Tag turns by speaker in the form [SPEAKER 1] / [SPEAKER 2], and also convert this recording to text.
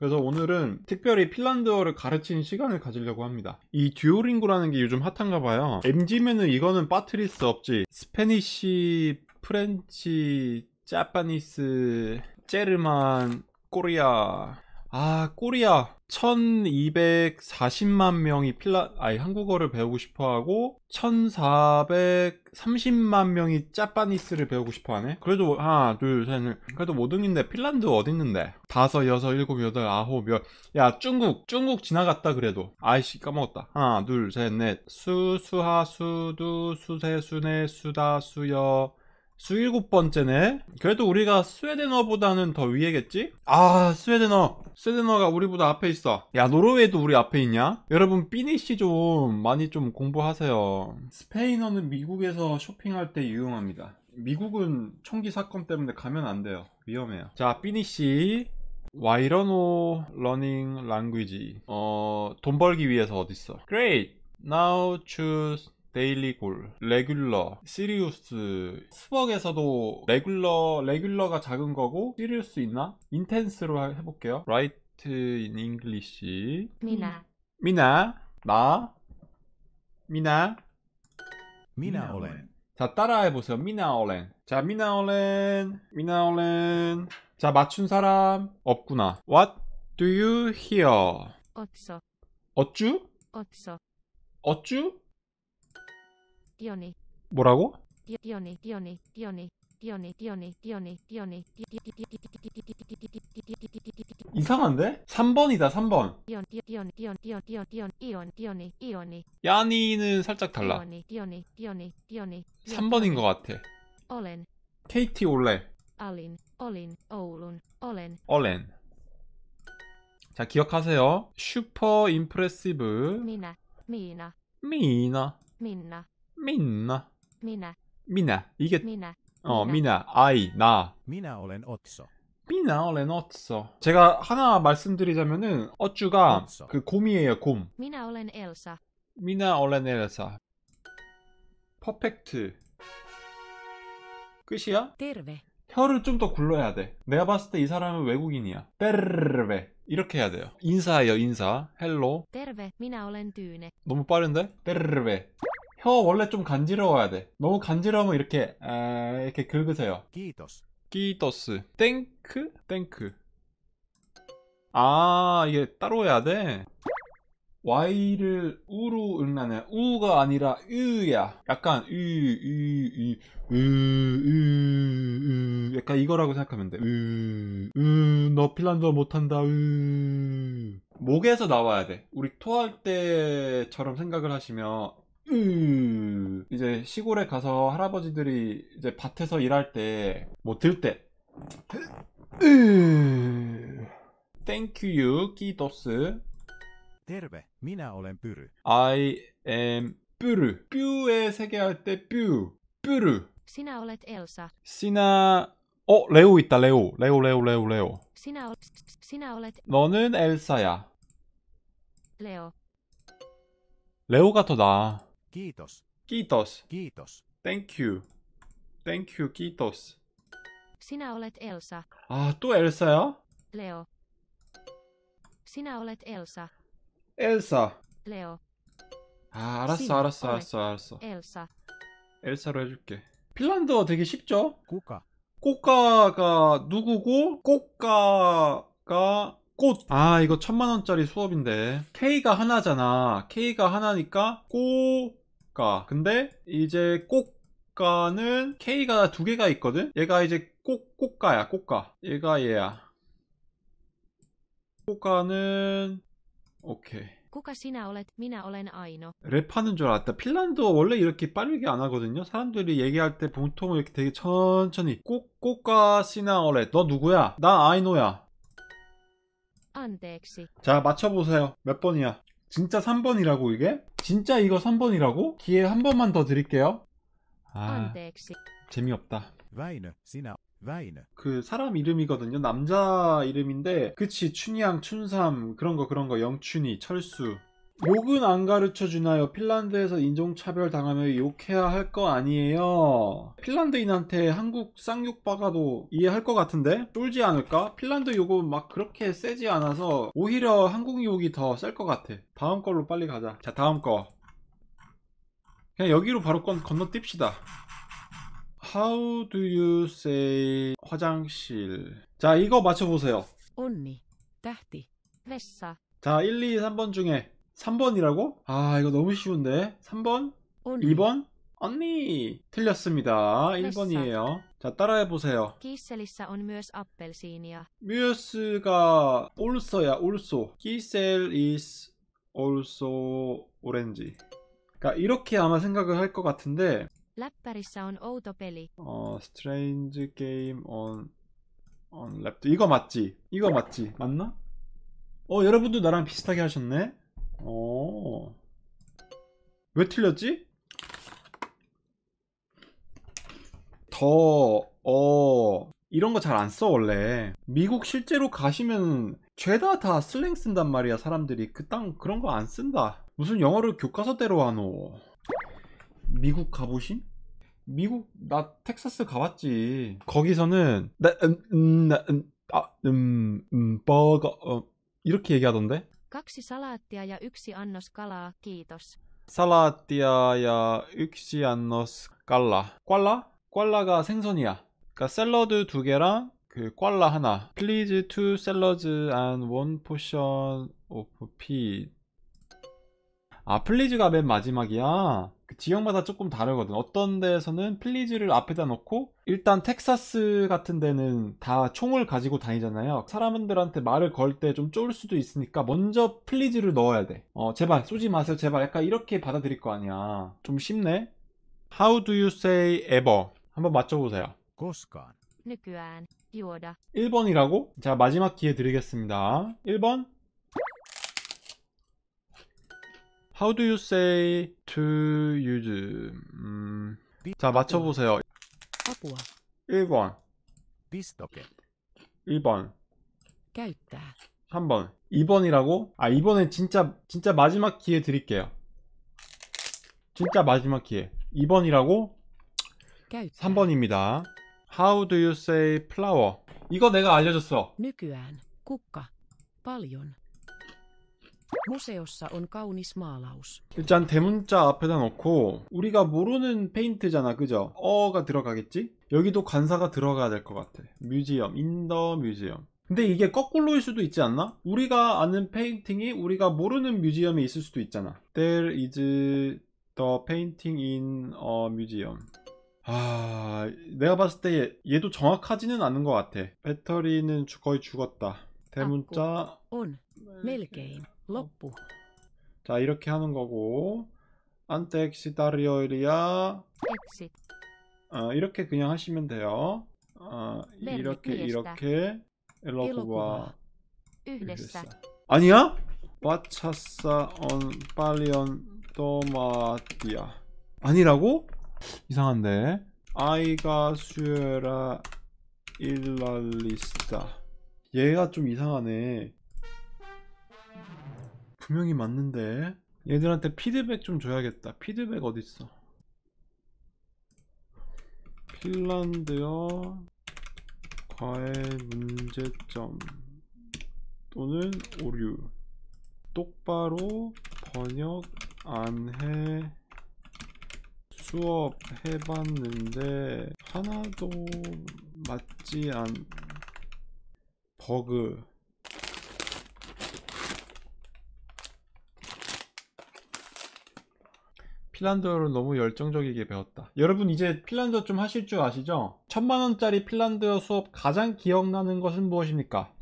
[SPEAKER 1] 그래서 오늘은 특별히 핀란드어를 가르치는 시간을 가지려고 합니다 이 듀오링고라는 게 요즘 핫한가 봐요 MG면은 이거는 빠트릴 수 없지 스페니쉬, 프렌치, 짜파니스, 제르만, 코리아 아 코리아 1240만 명이 필라 아니 한국어를 배우고 싶어 하고 1430만 명이 짜파니스를 배우고 싶어 하네 그래도 하나 둘셋 그래도 모등인데 핀란드 어딨는데 다섯 여섯 일곱 여덟 아홉 열야 중국 중국 지나갔다 그래도 아이씨 까먹었다 하나 둘셋넷수 수하 수두 수세 수네 수다 수여 일곱 번째네 그래도 우리가 스웨덴어보다는 더 위에겠지? 아 스웨덴어 스웨덴어가 우리보다 앞에 있어 야 노르웨이도 우리 앞에 있냐? 여러분 피니쉬 좀 많이 좀 공부하세요 스페인어는 미국에서 쇼핑할 때 유용합니다 미국은 총기 사건 때문에 가면 안 돼요 위험해요 자 피니쉬 와이러노 러닝 랑귀지 어돈 벌기 위해서 어딨어 Great! Now choose 데일리골, 레귤러, 시리우스, 수벅에서도 레귤러, 레귤러가 작은 거고 시리우스 있나? 인텐스로 해볼게요. 라이트 인 잉글리시 미나 미나 나 미나 미나 올렌 자 따라해보세요. 미나 올렌 자 미나 올렌 미나 올렌 자 맞춘 사람 없구나. What do you hear? 없어 어쭈? 없어 어쭈? 뭐라고?
[SPEAKER 2] 이상한데?
[SPEAKER 1] 3번이다 3번 야니는 살짝 달라
[SPEAKER 2] 3번인 것 같아
[SPEAKER 1] KT 올레 얼렌 자 기억하세요 슈퍼 임프레시브
[SPEAKER 2] 미나 미나
[SPEAKER 1] 미나 minna. Minä. Minä. 이게 minä. 어, minä. I, 나. Minä olen Otso. 미나 olen otso. 제가 하나 말씀드리자면은 어쭈가 otso. 그 곰이에요, 곰.
[SPEAKER 2] 미나 olen elsa.
[SPEAKER 1] 미나 olen elsa. 퍼펙트. 끝이야? terve. 혀를 좀 더 굴러야 돼. 내가 봤을 때 이 사람은 외국인이야. terve. 이렇게 해야 돼요. 인사예요, 인사. 헬로.
[SPEAKER 2] terve. 미나 olen tyyne.
[SPEAKER 1] 너무 빠른데? terve. 혀 원래 좀 간지러워야 돼. 너무 간지러우면 이렇게 아, 이렇게 긁으세요. 끼더스끼더스 땡크? 땡크. 아 이게 따로 해야 돼. Y를 우로 읽나네. 우가 아니라 으야. 약간 으, 으, 으, 으, 으, 으, 약간 이거라고 생각하면 돼. 으, 으, 너 핀란드어 못한다. 으. 목에서 나와야 돼. 우리 토할 때처럼 생각을 하시면 음. 이제 시골에 가서 할아버지들이 이제 밭에서 일할 때 뭐 들때 땡큐유 끼도스 테르베 미나 올렘 뷰르 I am 뷰르 뷰에 세개 할때뷰 뷰르
[SPEAKER 2] 시나 올렛 엘사
[SPEAKER 1] 시나 어 레오 있다 레오 레오 레오 레오 레오
[SPEAKER 2] 시나 올 시나 올렛
[SPEAKER 1] 너는 엘사야 레오 레오가 더 나아 Kiitos. Kiitos. Kiitos. Thank you. Thank you. Kiitos.
[SPEAKER 2] Sinä olet Elsa.
[SPEAKER 1] 아, 또 엘사야?
[SPEAKER 2] Leo. Sinä olet Elsa. 엘사. Leo.
[SPEAKER 1] 아, 알았어, Sinä 알았어, olet 알았어, 알았어. Elsa. 엘사로 해줄게. 핀란드어 되게 쉽죠? Kuka. 꽃가가 누구고 꽃가가 꽃. 아 이거 천만 원짜리 수업인데 K가 하나잖아. K가 하나니까 꼬 꽃가 그러니까. 근데 이제 꽃가는 K가 두 개가 있거든 얘가 이제 꽃, 꽃가야 꽃가 얘가 얘야 꽃가는 오케이
[SPEAKER 2] Kuka sinä olet? Minä olen Aino.
[SPEAKER 1] 랩하는 줄 알았다. 핀란드어 원래 이렇게 빠르게 안 하거든요. 사람들이 얘기할 때 보통 이렇게 되게 천천히 꼬꼬가 시나 오렛. 너 누구야? 나 아이노야.
[SPEAKER 2] 안덱자
[SPEAKER 1] 맞춰보세요. 몇 번이야? 진짜 3번이라고 이게? 진짜 이거 3번이라고? 기회 한 번만 더 드릴게요. 아, 아 네, 재미없다. 그 사람 이름이거든요. 남자 이름인데 그치 춘향, 춘삼 그런 거 그런 거 영춘이, 철수 욕은 안 가르쳐 주나요? 핀란드에서 인종차별 당하면 욕해야 할 거 아니에요? 핀란드인한테 한국 쌍욕박아도 이해할 것 같은데? 쫄지 않을까? 핀란드 욕은 막 그렇게 세지 않아서 오히려 한국 욕이 더셀것 같아. 다음 걸로 빨리 가자. 자, 다음 거. 그냥 여기로 바로 건, 건너뜁시다. How do you say 화장실? 자, 이거 맞춰보세요.
[SPEAKER 2] 언니, 따띠,
[SPEAKER 1] 자, 1, 2, 3번 중에 3번이라고? 아 이거 너무 쉬운데 3번? 언니. 2번? 언니! 틀렸습니다. 1번이에요. 자 따라해보세요.
[SPEAKER 2] Kisselissä on
[SPEAKER 1] 뮤스가 올소야 올소. k 셀 s 스 올소 오렌지 그러니까 이렇게 아마 생각을 할 것 같은데
[SPEAKER 2] 랩 ä p p ä r i s s ä
[SPEAKER 1] 어, strange g a m 이거 맞지? 이거 맞지? 맞나? 어, 여러분도 나랑 비슷하게 하셨네. 어. 왜 틀렸지? 더, 어, 이런 거 잘 안 써, 원래. 미국 실제로 가시면 죄다 다 슬랭 쓴단 말이야, 사람들이. 그 땅 그런 거 안 쓴다. 무슨 영어를 교과서대로 하노. 미국 가보신? 미국, 나 텍사스 가봤지. 거기서는, 나, 음, 음, 나, 음, 아, 음, 음, 버거, 어, 이렇게 얘기하던데?
[SPEAKER 2] Kaksi salaattia ja yksi annos kalaa, kiitos.
[SPEAKER 1] Salaattia ja yksi annos kal라. 꽐라? 꽐라가 생선이야. 그러니까 샐러드 두 개랑 그 꽐라 하나. Please two salads and one portion of pea. 아, 플리즈가 맨 마지막이야. 그 지역마다 조금 다르거든. 어떤 데에서는 플리즈를 앞에다 놓고 일단 텍사스 같은 데는 다 총을 가지고 다니잖아요. 사람들한테 말을 걸 때 좀 쫄 수도 있으니까 먼저 플리즈를 넣어야 돼. 어, 제발 쏘지 마세요. 제발 약간 이렇게 받아들일 거 아니야. 좀 쉽네. How do you say ever? 한번 맞춰보세요. 1번이라고? 자, 마지막 기회 드리겠습니다. 1번? How do you say to use? 음... 자 맞춰보세요. 1번 ビストケ 1번 käyttää 3번 2번이라고? 아 이번에 진짜 진짜 마지막 기회 드릴게요 진짜 마지막 기회 2번이라고? käyttää 3번입니다 How do you say flower? 이거 내가 알려줬어 nykyään kukka paljon
[SPEAKER 2] 무세오ssa on k a u n i
[SPEAKER 1] 일단 대문자 앞에다 놓고 우리가 모르는 페인트잖아 그죠? 어가 들어가겠지? 여기도 관사가 들어가야 될 것 같아 뮤지엄 인더 뮤지엄 근데 이게 거꾸로일 수도 있지 않나? 우리가 아는 페인팅이 우리가 모르는 뮤지엄에 있을 수도 있잖아 There is the painting in a museum 아... 내가 봤을 때 얘, 도 정확하지는 않은 것 같아 배터리는 거의 죽었다 대문자 아,
[SPEAKER 2] 온 멜게임 l o
[SPEAKER 1] 자 이렇게 하는 거고 안테엑시다리오 일이야 e 어, 이렇게 그냥 하시면 돼요. 어, 이렇게 이렇게 엘로브와 y h d e 아니야? 바차사 온 빨리온 토마티야 아니라고? 이상한데 아이가 수 슈라 일랄리스타 얘가 좀 이상하네 분명히 맞는데 얘들한테 피드백 좀 줘야겠다 피드백 어딨어 핀란드어 과외 문제점 또는 오류 똑바로 번역 안 해 수업 해봤는데 하나도 맞지 않 버그 핀란드어를 너무 열정적이게 배웠다 여러분 이제 핀란드어 좀 하실 줄 아시죠? 천만원짜리 핀란드어 수업 가장 기억나는 것은 무엇입니까?